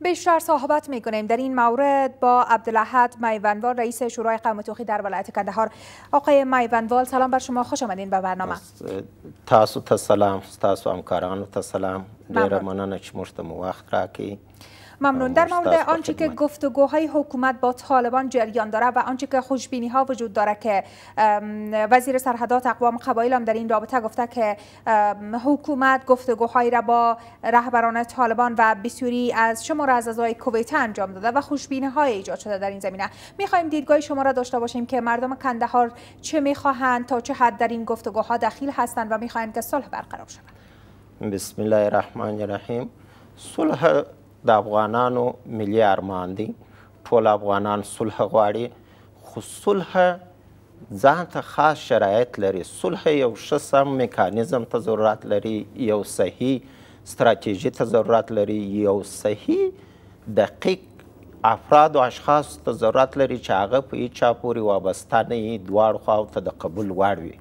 بیشتر صحبت می در این مورد با عبدالاحد میونوال رئیس شورای قوم توخی در ولایت کندهار آقای میونوال سلام بر شما خوش آمدین به برنامه تاسو ته سلام تاسو همکارانو ته سلام ډیره مننه چې موږ ممنون در مورد آنچه که گفتگوهای حکومت با طالبان جریان داره و آنچه که خوشبینی ها وجود داره که وزیر سرحدات اقوام قبایل هم در این رابطه گفته که حکومت گفتگوهای را با رهبران طالبان و بسیاری از شما را از ازای کویت انجام داده و خوشبینی های ایجاد شده در این زمینه میخوایم دیدگاه شما را داشته باشیم که مردم کندهار چه میخواهند تا چه حد در این گفتگوها دخیل هستند و میخواهند که صلح برقرار شود بسم الله الرحمن الرحیم صلح د افغانانو ملي ارمان دی ټول افغانان صلح غواړي خو صلح ځان ته خاص شرایط لري صلح یو ښه سم میکانیزم ته ضرورت لري یو صحیح ستراتیژي ته ضرورت لري یو صحیح دقیق افراد او اشخاص ته ضرورت لري چې هغه په هیچا پورې وابسته نه وي دواړو خواو ته د قبول وړ وي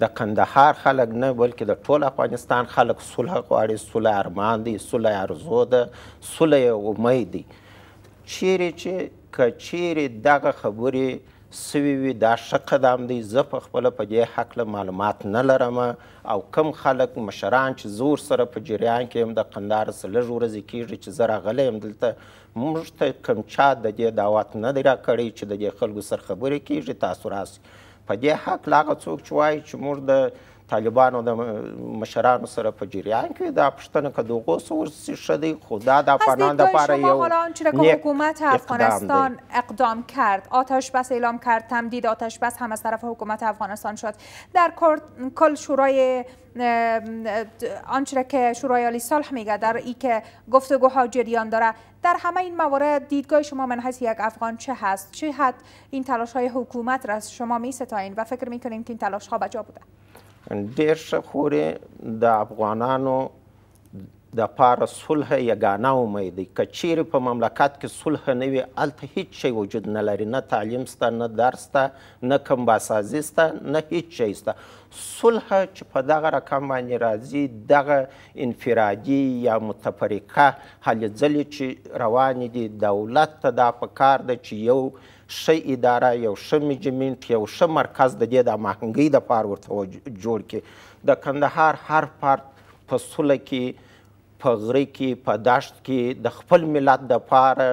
د کندهار خلک نه بلکې د ټول افغانستان خلک صلح غواړي صلح ارمان دی صلح ارزو ده صلح امید دی چیرې چې که چیرې دغه خبرې سوي وي دا ښه قدم دی زه په خپله په دې هکله معلومات نه لرم او کم خلک مشران چې زور سره په جریان کې هم د قندهار څه لږ ورځې کېږي چې زه راغلی یم دلته موږ ته کوم چا د دې دعوت نه دی راکړی چې د دې خلکو سره خبرې کېږي تاسو راسئ په دې حق لاغه څوک چې وایي چې موږ د طالبانو د مشرانو سره په جریان کې دا پښتنه که د هغو څه شده خو دا د افغانانو دپاره یو حکومت افغانستان اقدام کرد آتش بس اعلام کرد تمدید آتش بس هم از طرف حکومت افغانستان شد در کل شورای آنچه را که شورای عالی صلح میگه در ای که گفتگوها جریان داره در همه این موارد دیدگاه شما من هست یک افغان چه هست چه حد این تلاش های حکومت را شما می ستاین و فکر می که این تلاش ها بجا بوده ډېر ښه خورې د افغانانو د پاره صلح یګانه امید دی که چیرې په مملکت کې صلح نه وي هلته هیڅ شی وجود نه لري نه تعلیم سته نه درس سته نه کمباسازي سته نه هیڅ شی سته صلح چې په دغه رقم باندې راځي دغه انفرادي یا متفرقه هلې ځلې چې روانې دي دولت ته دا پکار ده چې یو ښه اداره یو ښه میجمنټ یو ښه مرکز د دې د هماهنګۍ دپاره ورته جوړ کړي د کندهار هر پارت په سوله کې په غره کې په داشت کې د خپل ملت دپاره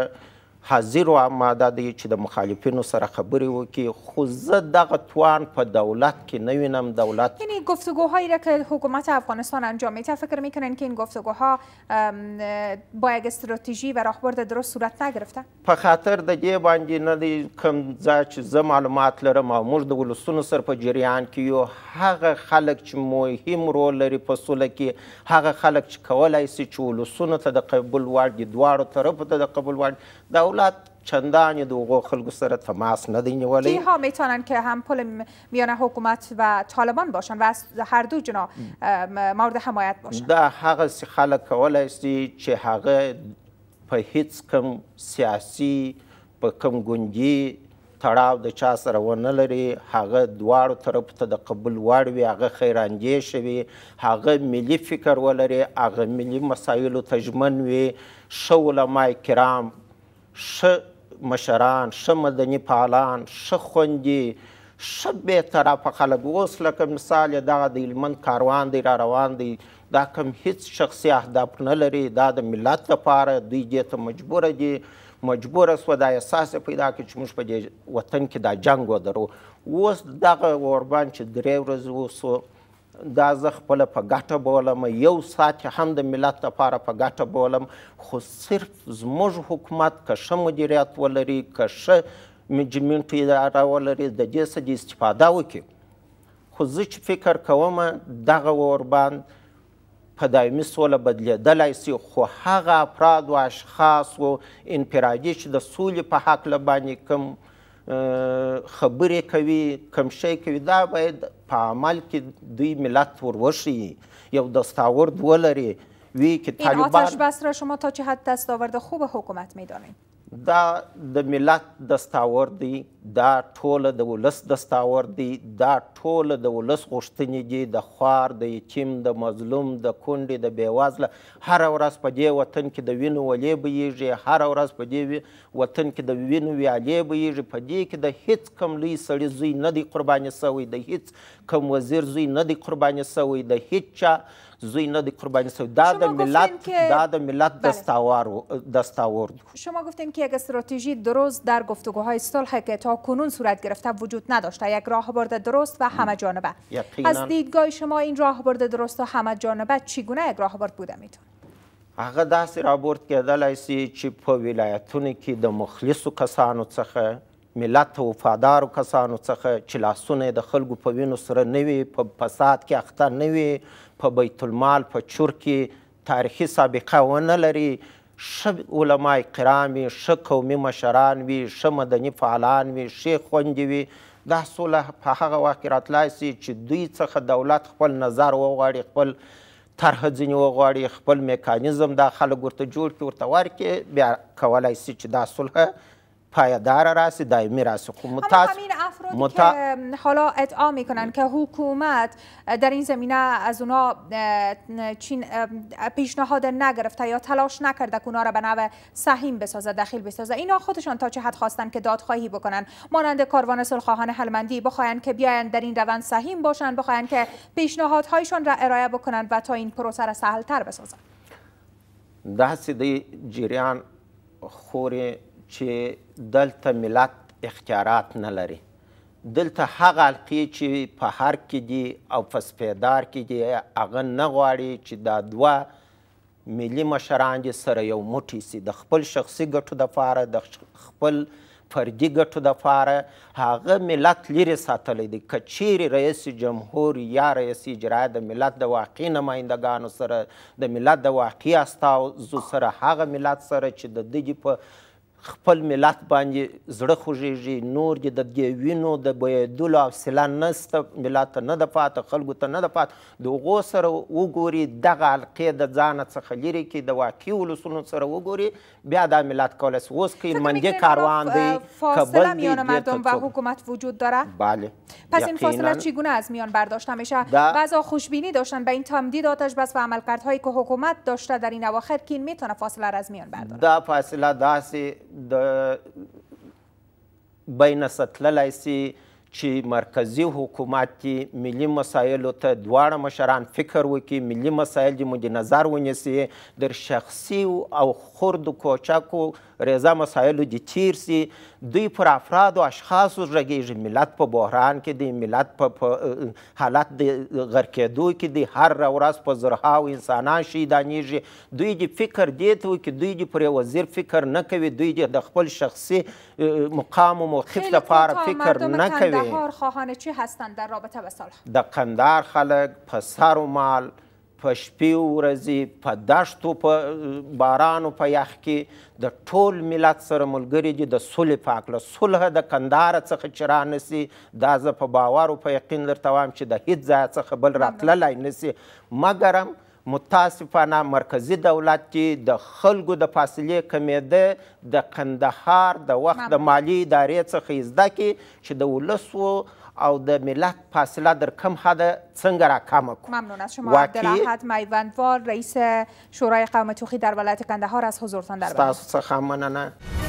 حاضر و آماده دی چې د مخالفینو سره خبرې وکړي خو زه دغه توان په دولت کې نه وینم دولت یعنی گفتگوهایی را که حکومت افغانستان انجام میده فکر میکنن که این گفتگوها با یک استراتژی و راهبرد درست صورت نگرفته په خاطر د دې باندې نه دی کوم ځای چې زه معلومات لرم او موږ د ولسونو سره په جریان کې یو هغه خلک چې مهم رول لري په سوله کې هغه خلک چې کولای سي چې ولسونو ته د قبول وړ دي دواړو طرفو ته د قبول وړ دا دولت چندان دوغو خلق سر تماس ندین ولی ها میتونن که هم پل میان حکومت و طالبان باشن و از هر دو جنا مورد حمایت باشن دا هغه سی خلق کولای سی چې هغه په هیڅ کم سیاسی په کم ګونجي تړاو د چا سره ونه لري هغه دواړو طرف ته د قبول وړ وي هغه خیراندیش وي هغه ملي فکر ولري هغه ملي مسایلو تجمن وي ښه علما کرام ښه مشران ښه مدني فعالان ښه خوندې ښه بېطرفه خلک اوس لکه مثال یې دغه د هلمند کاروان دی را روان دی دا کم هیڅ شخصي اهداف نه لري دا د ملت لپاره دوی دې ته مجبوره دي مجبوره سوه دا احساس پیدا کړ چې موږ په دې وطن کې دا جنګ ودرو اوس دغه اوربان چې درې ورځې وسو دا زه خپله په ګټه بولم یو ساعت هم د ملت لپاره په ګټه بولم خو صرف زموږ حکومت که ښه مدیریت ولري که ښه منجمنټ اداره ولري د دې څه د استفاده وکړي خو زه چې فکر کوم دغه اوربند په دایمي سوله بدلېدلی سي خو هغه افراد و اشخاص و انفرادي چې د سولې په هکله باندې کوم خبرې کوي کمشی کوي دا باید په عمل کې دوی ملت وروښیي یو دستاورد ولري وی که طالبان این آتش بس را شما تا چه حد دست آورده خوب حکومت میدانید دا د ملت دستاور دی دا ټوله د ولس دستاور دی دا ټوله د ولس غوښتنې دي د خوار د یتیم د مظلوم د کونډې د بېوزله هره ورځ په دې وطن کې د وینو ولې بهیږي هره ورځ په دې وطن کې د وینو ویالې بهیږي په دې کې د هیڅ کم لوی سړي زوی نه دی قرباني سوی د هیڅ کم وزیر زوی نه دی قرباني سوی د هیڅ چا زوی نه دی قربانی ملت دا د ملت بله. شما گفتین که یک استراتژی درست در گفتگوهای صلح که تا کنون صورت گرفته وجود نداشته یک راهبرد درست و همه جانبه از دیدگاه شما این راهبرد درست و همه جانبه چگونه یک راهبرد بوده میتون هغه داسې رابورد کېدلی سي چې په ولایتونو کې د مخلصو کسانو څخه ملت او وفادارو کسانو څخه چې لاسونه د خلکو په وینو سره نه وي په فساد کې اخته نه وي په بیت المال په چور کې تاریخي سابقه ونه لري ښه علما کرام وي ښه قومي مشران وي ښه مدني فعالان وي ښې خوندې وي دا سوله په هغه وخت کې راتلی سي چې دوی څخه دولت خپل نظر وغواړي خپل طرح ځینې وغواړي خپل میکانیزم دا خلک ورته جوړ کړي ورته ورکړي بیا کولی سي چې دا صلحه پایدار راست دائمی راست خب، متاس... همین حالا ادعا میکنن که حکومت در این زمینه از اونا چین پیشنهاد نگرفته یا تلاش نکرده که اونا را به نوع سهیم بسازه دخیل بسازه اینا خودشان تا چه حد خواستن که دادخواهی بکنن مانند کاروان سلخواهان حلمندی بخواین که بیاین در این روند سهیم باشن بخواین که پیشنهادهایشان را ارائه بکنن و تا این پروسه را تر بسازن دست دی جریان چه دلته ملت اختیارات نه لري دلته هغه حلقې چې په هر کې دي او په سپیدار کې دي هغه نه غواړي چې دا دوه ملي مشران دي سره یو موټی سي د خپل شخصي ګټو دپاره د خپل فردي ګټو دپاره هغه ملت لیرې ساتلی دی که چیرې رئیس جمهور یا رئیس اجرایه د ملت د واقعي نمایندګانو سره د ملت د واقعي استازو سره هغه ملت سره چې د دې په خپل ملت باندې زړه خوږیږي نور دې د دې وینو د بهېدلو حوصله نسته ملت ته نه ده پاته خلکو ته نه ده پاته د هغو سره وګوري دغه حلقې د ځانه څخه لرې کړي د واقعي ولسونو سره وګوري بیا دا ملت کولی سي اوس قیلمندي کاروان دی فاصله میان مردم و حکومت وجود دارد بله پس این فاصله چگونه از میان برداشته میشه بعضا خوشبینی داشتن به این تمدید آتش بس و عملکردهایی که حکومت داشته در این اواخر که این میتونه فاصله را از میان برداره دا فاصله داسې the بين السطلليسي چې مرکزی حکومت ملي مسایلو ته دواړه مشران فکر وکړي ملي مسایل دې مد نظر ونیسي در شخصي او خرد کوچکو رضا مسایلو دې تیر سي دوی پر افراد او اشخاصو رګیږي ملت په بحران کې دی ملت په حالت د غرقېدو کې دی هر ورځ په زرهاو انسانان شهیدانېږي دوی دې فکر دی ته وکړي دوی دې پر وزیر فکر نه کوي دوی دې د خپل شخصي مقام او موقف لپاره فکر نه کوي کندهار خواهان چه هستند در رابطه به صلاح د کندهار خلک په سر و مال په شپې ورځې په دښت و په باران و په یخ کې د ټول ملت سره ملګري دي د صلحې په هکله صلح د کندهاره څخه چې رانسي دا زه په باور و په یقین درته وایم چې د هېڅ ځایه څخه بل راتللی نسي مګرم متاسفانه مرکزی دولت چې د خلکو د فاصلې کمیده د قندهار د وخت د مالی ادارې څخه زده کی چې د ولسو او د ملت فاصله در کم حد څنګه را کم کن ممنون از شما عبدالراحت میوندوار رئیس شورای قوم توخی در ولایت قندهار از حضورتان در ستاسو څخه مننه